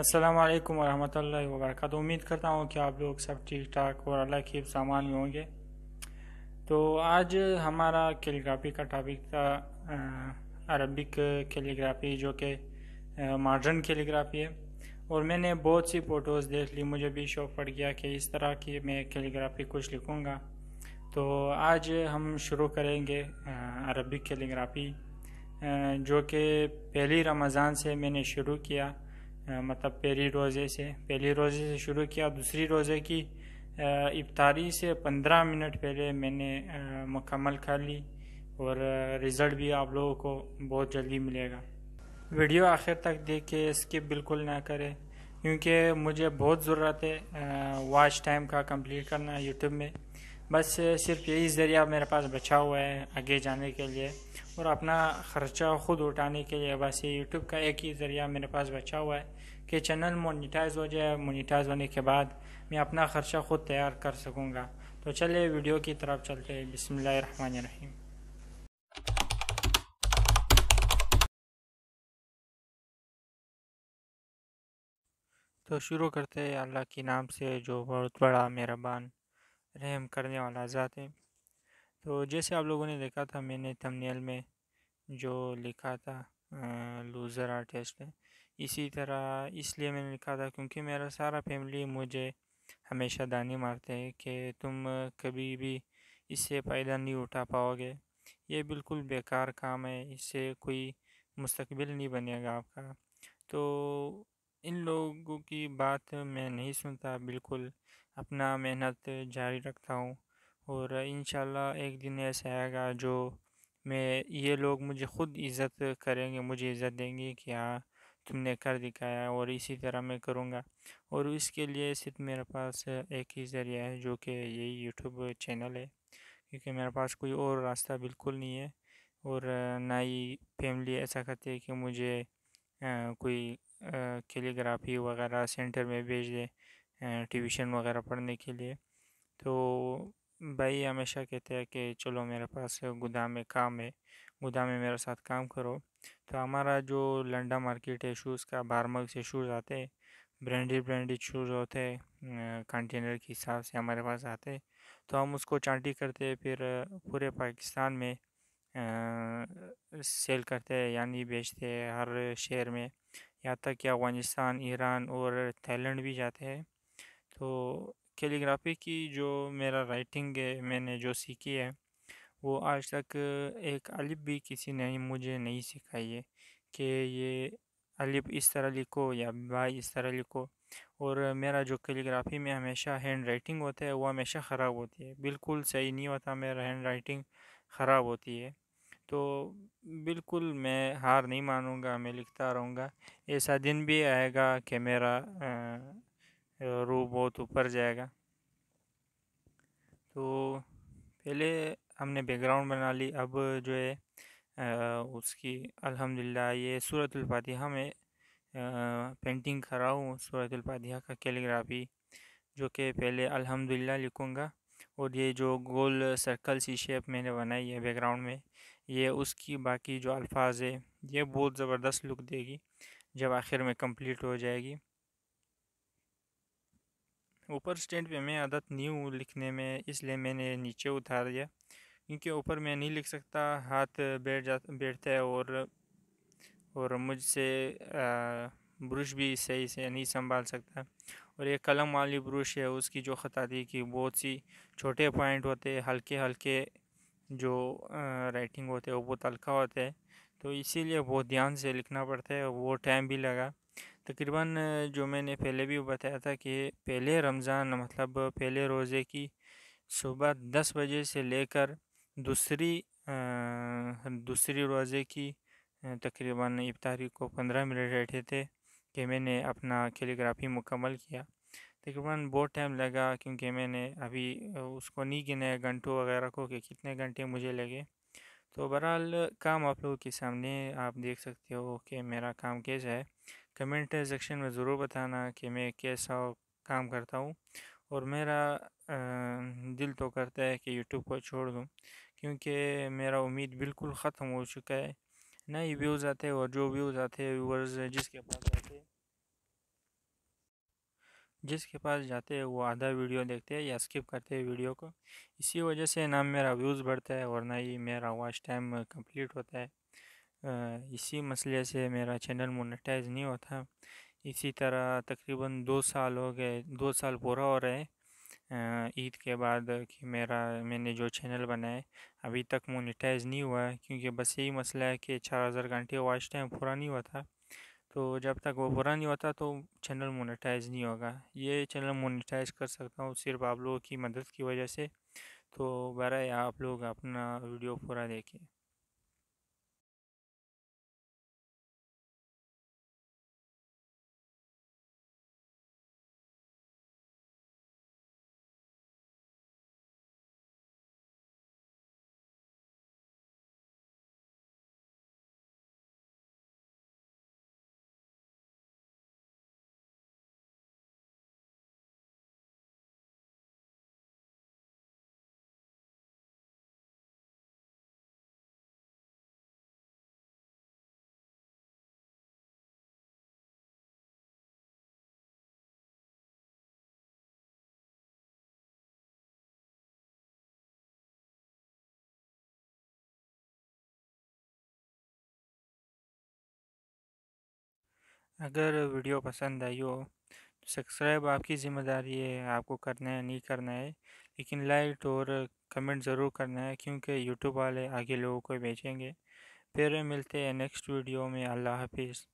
असलकम वरहमल वर्क उम्मीद करता हूँ कि आप लोग सब ठीक ठाक और अल्लाह के सामान में होंगे तो आज हमारा कैलीग्राफी का टॉपिक था अरबिक कैलीग्राफी जो कि मॉडर्न कैलीग्राफी है और मैंने बहुत सी फ़ोटोज़ देख ली मुझे भी शौक पड़ गया कि इस तरह की मैं कैलीग्राफी कुछ लिखूँगा तो आज हम शुरू करेंगे अरबिक कैलीग्राफी जो कि पहली रमज़ान से मैंने शुरू किया मतलब पहली रोज़े से पहली रोज़े से शुरू किया दूसरी रोज़े की इफ्तारी से पंद्रह मिनट पहले मैंने मुकम्मल कर ली और रिज़ल्ट भी आप लोगों को बहुत जल्दी मिलेगा वीडियो आखिर तक देख के स्किप बिल्कुल ना करें क्योंकि मुझे बहुत ज़रूरत है वॉच टाइम का कंप्लीट करना यूट्यूब में बस सिर्फ यही ज़रिया मेरे पास बचा हुआ है आगे जाने के लिए और अपना ख़र्चा ख़ुद उठाने के लिए बस ये यूट्यूब का एक ही ज़रिया मेरे पास बचा हुआ है कि चैनल मोनिटाइज हो जाए मोनिटाइज होने के बाद मैं अपना ख़र्चा ख़ुद तैयार कर सकूँगा तो चलिए वीडियो की तरफ चलते हैं बिसमीम तो शुरू करते हैं अल्लाह के नाम से जो बहुत बड़ा मेहरबान रहम करने वाला ज़ात है तो जैसे आप लोगों ने देखा था मैंने थंबनेल में जो लिखा था लूज़र आर्टिस्ट है इसी तरह इसलिए मैंने लिखा था क्योंकि मेरा सारा फैमिली मुझे हमेशा दानी मारते हैं कि तुम कभी भी इससे फ़ायदा नहीं उठा पाओगे ये बिल्कुल बेकार काम है इससे कोई मुस्तकबिल नहीं बनेगा आपका तो इन लोगों की बात मैं नहीं सुनता बिल्कुल अपना मेहनत जारी रखता हूँ और इन एक दिन ऐसा आएगा जो मैं ये लोग मुझे ख़ुद इज़्ज़त करेंगे मुझे इज़्ज़त देंगे कि हाँ तुमने कर दिखाया और इसी तरह मैं करूँगा और इसके लिए सिर्फ मेरे पास एक ही ज़रिया है जो कि यही यूट्यूब चैनल है क्योंकि मेरे पास कोई और रास्ता बिल्कुल नहीं है और ना ही फैमिली ऐसा करती है कि मुझे कोई कैलीग्राफी वगैरह सेंटर में भेज दे ट्यूशन वगैरह पढ़ने के लिए तो भाई हमेशा कहते हैं कि चलो मेरे पास गोदाम में काम है गोदाम में मेरे साथ काम करो तो हमारा जो लंडा मार्केट है शूज़ का बारमग से शूज़ आते हैं ब्रांडेड ब्रांडेड शूज़ होते हैं कंटेनर के हिसाब से हमारे पास आते हैं तो हम उसको चांटी करते हैं फिर पूरे पाकिस्तान में आ, सेल करते हैं यानी बेचते हैं हर शहर में यहाँ तक कि अफ़गानिस्तान ईरान और थाईलैंड भी जाते हैं तो कैलीग्राफी की जो मेरा राइटिंग है मैंने जो सीखी है वो आज तक एक अलिप भी किसी ने मुझे नहीं सिखाई है कि ये अलिप इस तरह लिखो या भाई इस तरह लिखो और मेरा जो कैलीग्राफी में हमेशा हैंड राइटिंग होता है वो हमेशा ख़राब होती है बिल्कुल सही नहीं होता मेरा हैंड राइटिंग ख़राब होती है तो बिल्कुल मैं हार नहीं मानूंगा मैं लिखता रहूँगा ऐसा दिन भी आएगा कि मेरा आ, रो बहुत ऊपर जाएगा तो पहले हमने बैकग्राउंड बना ली अब जो है आ, उसकी अल्हम्दुलिल्लाह ये सूरत अलफातिहा में आ, पेंटिंग कर रहा हूँ सूरत अलफातिहा का कैलीग्राफी जो कि पहले अल्हम्दुलिल्लाह लिखूँगा और ये जो गोल सर्कल सी शेप मैंने बनाई है बैकग्राउंड में ये उसकी बाकी जो अल्फाज है ये बहुत ज़बरदस्त लुक देगी जब आखिर में कंप्लीट हो जाएगी ऊपर स्टैंड पे मैं आदत न्यू लिखने में इसलिए मैंने नीचे उतार दिया क्योंकि ऊपर मैं नहीं लिख सकता हाथ बैठ जा बैठता है और और मुझसे ब्रश भी सही से नहीं संभाल सकता और ये कलम वाली ब्रश है उसकी जो खत थी कि बहुत सी छोटे पॉइंट होते हैं हल्के हल्के जो राइटिंग होते हैं वो बहुत हल्का होता है तो इसीलिए बहुत ध्यान से लिखना पड़ता है वो टाइम भी लगा तकरीबन जो मैंने पहले भी बताया था कि पहले रमज़ान मतलब पहले रोज़े की सुबह दस बजे से लेकर दूसरी दूसरी रोज़े की तकरीबन इफ्तारी को पंद्रह मिनट बैठे थे कि मैंने अपना कैलीग्राफी मुकम्मल किया तकरीबन बहुत टाइम लगा क्योंकि मैंने अभी उसको नहीं गिने घंटों वगैरह को कि कितने घंटे मुझे लगे तो बहरहाल काम आप लोगों के सामने आप देख सकते हो कि मेरा काम कैसा है कमेंट सेक्शन में ज़रूर बताना कि मैं कैसा काम करता हूँ और मेरा दिल तो करता है कि यूट्यूब को छोड़ दूँ क्योंकि मेरा उम्मीद बिल्कुल ख़त्म हो चुका है ना ही व्यूज़ आते और जो व्यूज़ आते हैं व्यूवर्स जिसके पास जाते जिसके पास जाते हैं वो आधा वीडियो देखते हैं या स्किप करते हैं वीडियो को इसी वजह से ना मेरा व्यूज़ बढ़ता है और ना ही मेरा वॉच टाइम कंप्लीट होता है इसी मसले से मेरा चैनल मोनेटाइज नहीं होता इसी तरह तकरीबन दो साल हो गए दो साल पूरा हो रहे ईद के बाद कि मेरा मैंने जो चैनल बनाए अभी तक मोनेटाइज नहीं हुआ है क्योंकि बस यही मसला है कि चार हज़ार घंटे वॉच टाइम पूरा नहीं होता तो जब तक वो पूरा नहीं होता तो चैनल मोनेटाइज नहीं होगा ये चैनल मोनेटाइज कर सकता हूँ सिर्फ आप लोगों की मदद की वजह से तो बर आप लोग अपना वीडियो पूरा देखें अगर वीडियो पसंद आई हो तो सब्सक्राइब आपकी ज़िम्मेदारी है आपको करना है नहीं करना है लेकिन लाइक और कमेंट ज़रूर करना है क्योंकि यूट्यूब वाले आगे लोगों को भेजेंगे फिर मिलते हैं नेक्स्ट वीडियो में अल्लाह हाफिज़